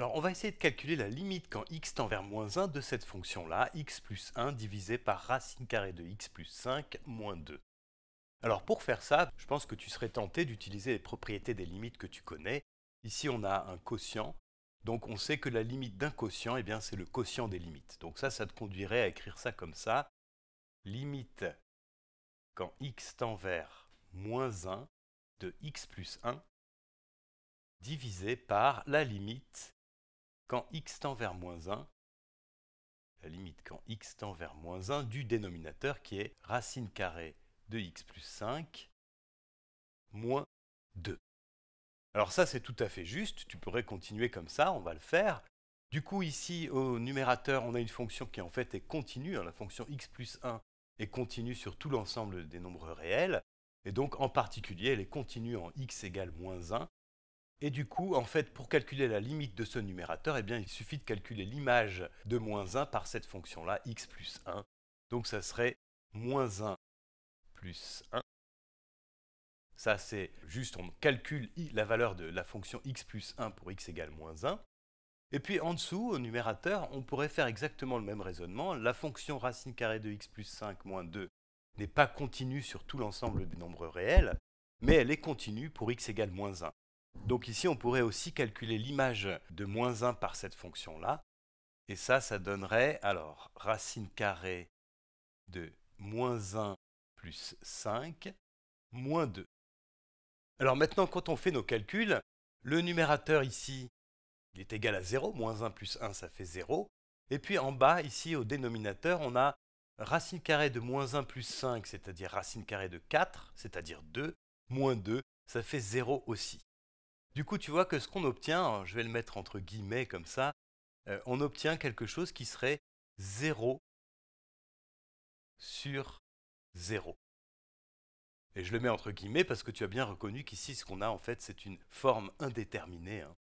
Alors on va essayer de calculer la limite quand x tend vers moins 1 de cette fonction-là, x plus 1 divisé par racine carrée de x plus 5 moins 2. Alors pour faire ça, je pense que tu serais tenté d'utiliser les propriétés des limites que tu connais. Ici on a un quotient, donc on sait que la limite d'un quotient, eh bien c'est le quotient des limites. Donc ça, ça te conduirait à écrire ça comme ça. Limite quand x tend vers moins 1 de x plus 1 divisé par la limite quand x tend vers moins 1, la limite quand x tend vers moins 1 du dénominateur qui est racine carrée de x plus 5 moins 2. Alors ça c'est tout à fait juste, tu pourrais continuer comme ça, on va le faire. Du coup ici au numérateur on a une fonction qui en fait est continue, hein, la fonction x plus 1 est continue sur tout l'ensemble des nombres réels, et donc en particulier elle est continue en x égale moins 1, et du coup, en fait, pour calculer la limite de ce numérateur, eh bien, il suffit de calculer l'image de moins 1 par cette fonction-là, x plus 1. Donc ça serait moins 1 plus 1. Ça, c'est juste, on calcule la valeur de la fonction x plus 1 pour x égale moins 1. Et puis en dessous, au numérateur, on pourrait faire exactement le même raisonnement. La fonction racine carrée de x plus 5 moins 2 n'est pas continue sur tout l'ensemble des nombres réels, mais elle est continue pour x égale moins 1. Donc ici, on pourrait aussi calculer l'image de moins 1 par cette fonction-là. Et ça, ça donnerait, alors, racine carrée de moins 1 plus 5, moins 2. Alors maintenant, quand on fait nos calculs, le numérateur ici, il est égal à 0, moins 1 plus 1, ça fait 0. Et puis en bas, ici, au dénominateur, on a racine carrée de moins 1 plus 5, c'est-à-dire racine carrée de 4, c'est-à-dire 2, moins 2, ça fait 0 aussi. Du coup, tu vois que ce qu'on obtient, hein, je vais le mettre entre guillemets comme ça, euh, on obtient quelque chose qui serait 0 sur 0. Et je le mets entre guillemets parce que tu as bien reconnu qu'ici, ce qu'on a en fait, c'est une forme indéterminée. Hein.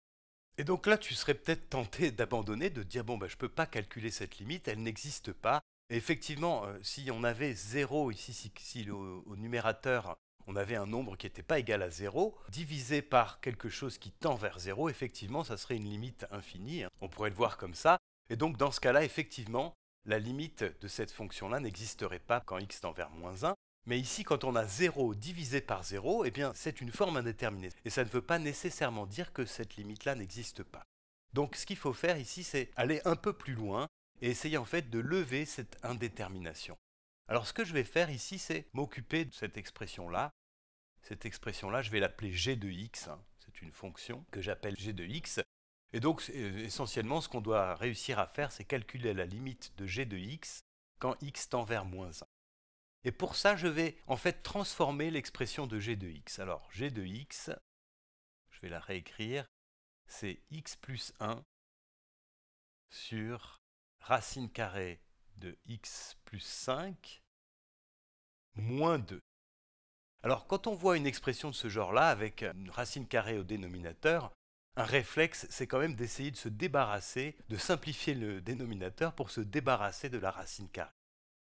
Et donc là, tu serais peut-être tenté d'abandonner, de dire, bon, ben, je ne peux pas calculer cette limite, elle n'existe pas. effectivement, euh, si on avait 0 ici, si, au, numérateur, on avait un nombre qui n'était pas égal à 0, divisé par quelque chose qui tend vers 0, effectivement, ça serait une limite infinie. Hein. On pourrait le voir comme ça. Et donc, dans ce cas-là, effectivement, la limite de cette fonction-là n'existerait pas quand x tend vers moins 1. Mais ici, quand on a 0 divisé par 0, eh bien, c'est une forme indéterminée. Et ça ne veut pas nécessairement dire que cette limite-là n'existe pas. Donc, ce qu'il faut faire ici, c'est aller un peu plus loin et essayer en fait de lever cette indétermination. Alors, ce que je vais faire ici, c'est m'occuper de cette expression-là cette expression-là, je vais l'appeler g de x. Hein. C'est une fonction que j'appelle g de x. Et donc, euh, essentiellement, ce qu'on doit réussir à faire, c'est calculer la limite de g de x quand x tend vers moins 1. Et pour ça, je vais en fait transformer l'expression de g de x. Alors, g de x, je vais la réécrire, c'est x plus 1 sur racine carrée de x plus 5 moins 2. Alors quand on voit une expression de ce genre-là avec une racine carrée au dénominateur, un réflexe, c'est quand même d'essayer de se débarrasser, de simplifier le dénominateur pour se débarrasser de la racine carrée.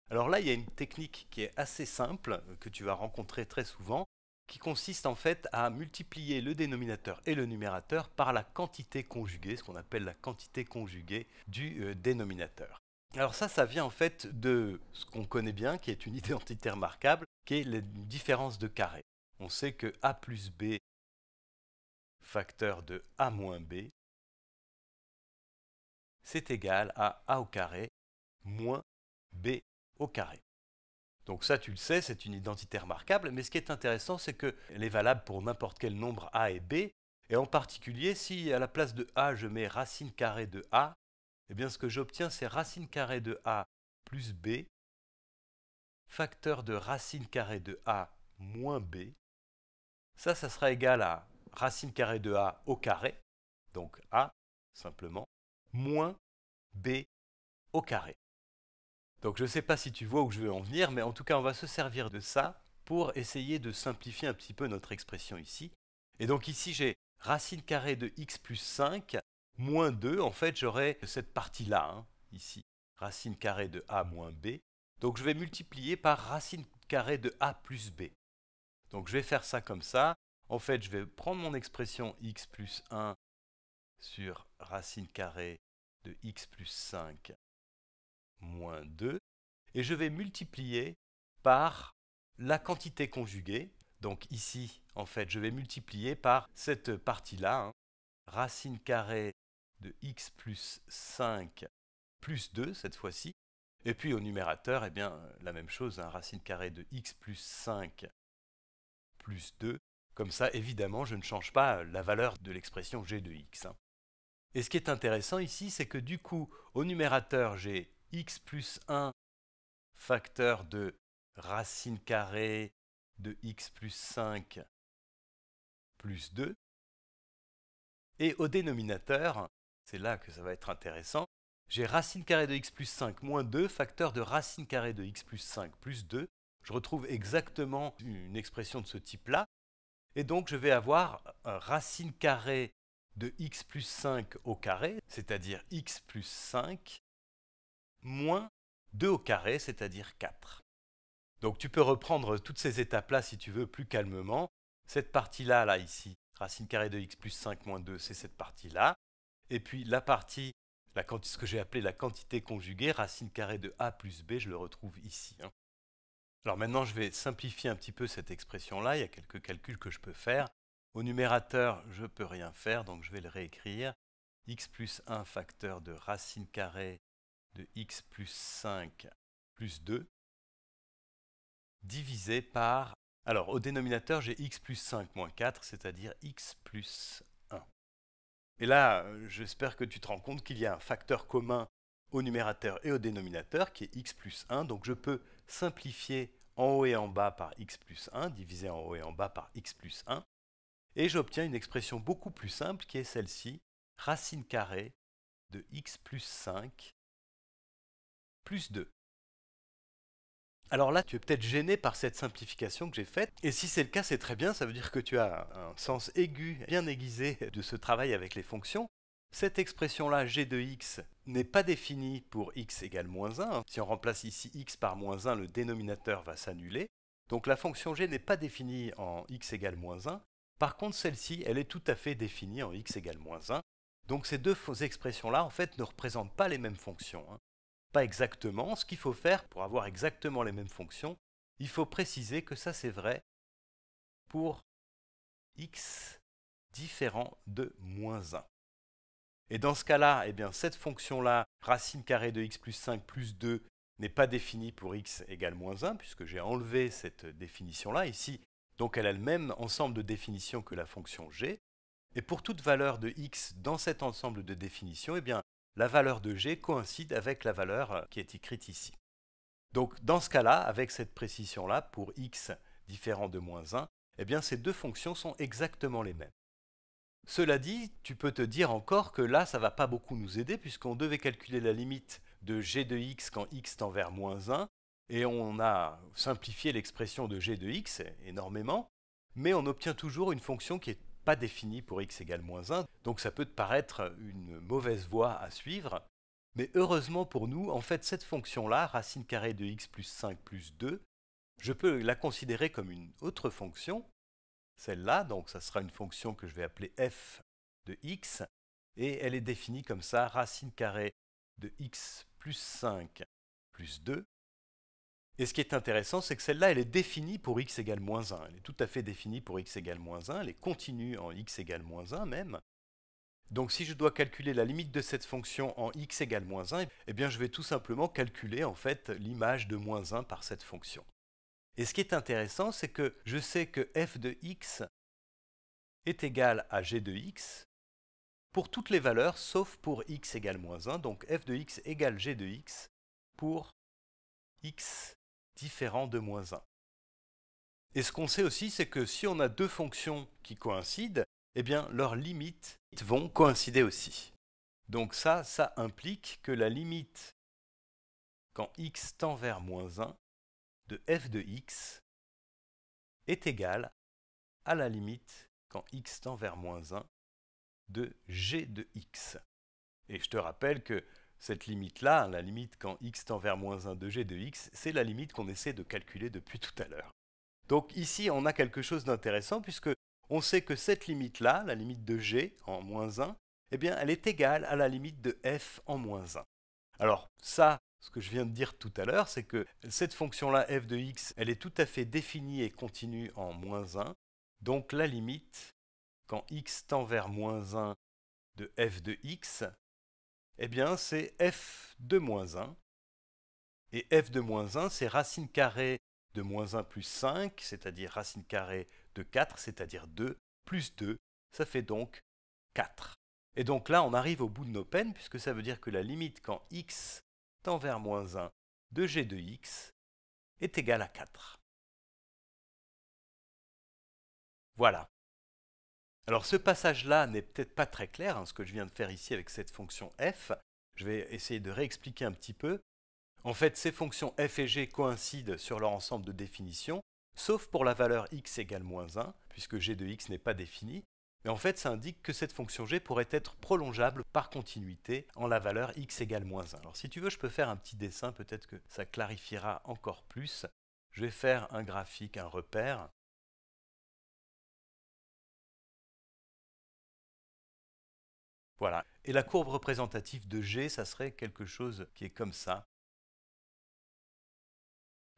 Alors là, il y a une technique qui est assez simple, euh, que tu vas rencontrer très souvent, qui consiste en fait à multiplier le dénominateur et le numérateur par la quantité conjuguée, ce qu'on appelle la quantité conjuguée du euh, dénominateur. Alors ça, ça vient en fait de ce qu'on connaît bien, qui est une identité remarquable, est la différence de carré. On sait que a plus b facteur de a moins b, c'est égal à a au carré moins b au carré. Donc ça, tu le sais, c'est une identité remarquable, mais ce qui est intéressant, c'est qu'elle est valable pour n'importe quel nombre a et b, et en particulier, si à la place de a, je mets racine carrée de a, eh bien ce que j'obtiens, c'est racine carrée de a plus b facteur de racine carrée de a moins b, ça, ça sera égal à racine carrée de a au carré, donc a simplement, moins b au carré. Donc je ne sais pas si tu vois où je veux en venir, mais en tout cas on va se servir de ça pour essayer de simplifier un petit peu notre expression ici. Et donc ici j'ai racine carrée de x plus 5 moins 2, en fait j'aurai cette partie-là, hein, ici, racine carrée de a moins b, donc je vais multiplier par racine carrée de a plus b. Donc je vais faire ça comme ça. En fait, je vais prendre mon expression x plus 1 sur racine carrée de x plus 5 moins 2. Et je vais multiplier par la quantité conjuguée. Donc ici, en fait, je vais multiplier par cette partie-là. Hein. racine carrée de x plus 5 plus 2 cette fois-ci, et puis au numérateur, eh bien, la même chose, hein, racine carrée de x plus 5 plus 2. Comme ça, évidemment, je ne change pas la valeur de l'expression g de x. Hein. Et ce qui est intéressant ici, c'est que du coup, au numérateur, j'ai x plus 1 facteur de racine carrée de x plus 5 plus 2. Et au dénominateur, c'est là que ça va être intéressant, j'ai racine carrée de x plus 5 moins 2, facteur de racine carrée de x plus 5 plus 2. Je retrouve exactement une expression de ce type-là. Et donc je vais avoir racine carrée de x plus 5 au carré, c'est-à-dire x plus 5, moins 2 au carré, c'est-à-dire 4. Donc tu peux reprendre toutes ces étapes-là si tu veux plus calmement. Cette partie-là, là ici, racine carrée de x plus 5 moins 2, c'est cette partie-là. Et puis la partie ce que j'ai appelé la quantité conjuguée, racine carrée de a plus b, je le retrouve ici. Hein. Alors maintenant, je vais simplifier un petit peu cette expression-là. Il y a quelques calculs que je peux faire. Au numérateur, je ne peux rien faire, donc je vais le réécrire. x plus 1 facteur de racine carrée de x plus 5 plus 2 divisé par... Alors, au dénominateur, j'ai x plus 5 moins 4, c'est-à-dire x plus et là, euh, j'espère que tu te rends compte qu'il y a un facteur commun au numérateur et au dénominateur qui est x plus 1. Donc je peux simplifier en haut et en bas par x plus 1, diviser en haut et en bas par x plus 1. Et j'obtiens une expression beaucoup plus simple qui est celle-ci, racine carrée de x plus 5 plus 2. Alors là, tu es peut-être gêné par cette simplification que j'ai faite. Et si c'est le cas, c'est très bien. Ça veut dire que tu as un sens aigu, bien aiguisé de ce travail avec les fonctions. Cette expression-là, g de x, n'est pas définie pour x égale moins 1. Si on remplace ici x par moins 1, le dénominateur va s'annuler. Donc la fonction g n'est pas définie en x égale moins 1. Par contre, celle-ci, elle est tout à fait définie en x égale moins 1. Donc ces deux expressions-là, en fait, ne représentent pas les mêmes fonctions. Hein pas exactement. Ce qu'il faut faire pour avoir exactement les mêmes fonctions, il faut préciser que ça c'est vrai pour x différent de moins 1. Et dans ce cas-là, eh bien, cette fonction-là, racine carrée de x plus 5 plus 2, n'est pas définie pour x égale moins 1, puisque j'ai enlevé cette définition-là ici. Donc elle a le même ensemble de définition que la fonction g. Et pour toute valeur de x dans cet ensemble de définition, eh bien, la valeur de G coïncide avec la valeur euh, qui est écrite ici. Donc dans ce cas-là, avec cette précision-là, pour x différent de moins 1, eh bien ces deux fonctions sont exactement les mêmes. Cela dit, tu peux te dire encore que là, ça ne va pas beaucoup nous aider, puisqu'on devait calculer la limite de g de x quand x tend vers moins 1, et on a simplifié l'expression de g de x énormément, mais on obtient toujours une fonction qui est pas définie pour x égale moins 1, donc ça peut te paraître une mauvaise voie à suivre. Mais heureusement pour nous, en fait, cette fonction-là, racine carrée de x plus 5 plus 2, je peux la considérer comme une autre fonction, celle-là, donc ça sera une fonction que je vais appeler f de x, et elle est définie comme ça, racine carrée de x plus 5 plus 2 et ce qui est intéressant, c'est que celle-là, elle est définie pour x égale moins 1. Elle est tout à fait définie pour x égale moins 1, elle est continue en x égale moins 1 même. Donc si je dois calculer la limite de cette fonction en x égale moins 1, eh bien je vais tout simplement calculer en fait l'image de moins 1 par cette fonction. Et ce qui est intéressant, c'est que je sais que f de x est égal à g de x pour toutes les valeurs sauf pour x égale moins 1, donc f de x égale g de x pour x différent de moins 1. Et ce qu'on sait aussi, c'est que si on a deux fonctions qui coïncident, eh bien leurs limites vont coïncider aussi. Donc ça, ça implique que la limite quand x tend vers moins 1 de f de x est égale à la limite quand x tend vers moins 1 de g de x. Et je te rappelle que cette limite-là, la limite quand x tend vers moins 1 de g de x, c'est la limite qu'on essaie de calculer depuis tout à l'heure. Donc ici, on a quelque chose d'intéressant puisque on sait que cette limite-là, la limite de g en moins 1, eh bien, elle est égale à la limite de f en moins 1. Alors ça, ce que je viens de dire tout à l'heure, c'est que cette fonction-là, f de x, elle est tout à fait définie et continue en moins 1. Donc la limite, quand x tend vers moins 1 de f de x, eh bien, c'est f de moins 1. Et f de moins 1, c'est racine carrée de moins 1 plus 5, c'est-à-dire racine carrée de 4, c'est-à-dire 2, plus 2, ça fait donc 4. Et donc là, on arrive au bout de nos peines, puisque ça veut dire que la limite quand x tend vers moins 1 de g de x est égale à 4. Voilà. Alors ce passage-là n'est peut-être pas très clair, hein, ce que je viens de faire ici avec cette fonction f. Je vais essayer de réexpliquer un petit peu. En fait, ces fonctions f et g coïncident sur leur ensemble de définition, sauf pour la valeur x égale moins 1, puisque g de x n'est pas défini. Mais en fait, ça indique que cette fonction g pourrait être prolongeable par continuité en la valeur x égale moins 1. Alors si tu veux, je peux faire un petit dessin, peut-être que ça clarifiera encore plus. Je vais faire un graphique, un repère. Voilà. Et la courbe représentative de G, ça serait quelque chose qui est comme ça.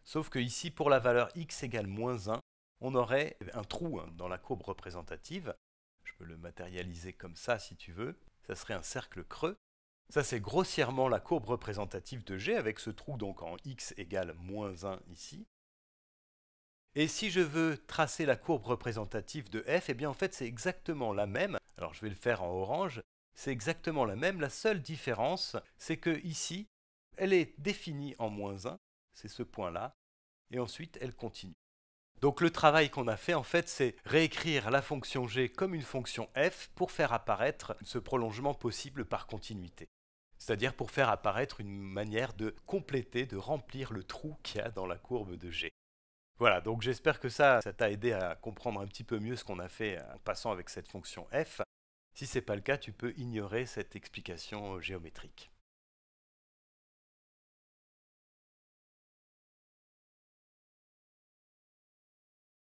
Sauf que ici, pour la valeur x égale moins 1, on aurait un trou hein, dans la courbe représentative. Je peux le matérialiser comme ça si tu veux. Ça serait un cercle creux. Ça, c'est grossièrement la courbe représentative de G avec ce trou donc en x égale moins 1 ici. Et si je veux tracer la courbe représentative de f, eh bien en fait c'est exactement la même. Alors je vais le faire en orange c'est exactement la même. La seule différence, c'est que ici, elle est définie en moins 1, c'est ce point-là, et ensuite elle continue. Donc le travail qu'on a fait en fait c'est réécrire la fonction g comme une fonction f pour faire apparaître ce prolongement possible par continuité. C'est-à-dire pour faire apparaître une manière de compléter, de remplir le trou qu'il y a dans la courbe de g. Voilà, donc j'espère que ça, ça t'a aidé à comprendre un petit peu mieux ce qu'on a fait en passant avec cette fonction f. Si ce n'est pas le cas, tu peux ignorer cette explication euh, géométrique.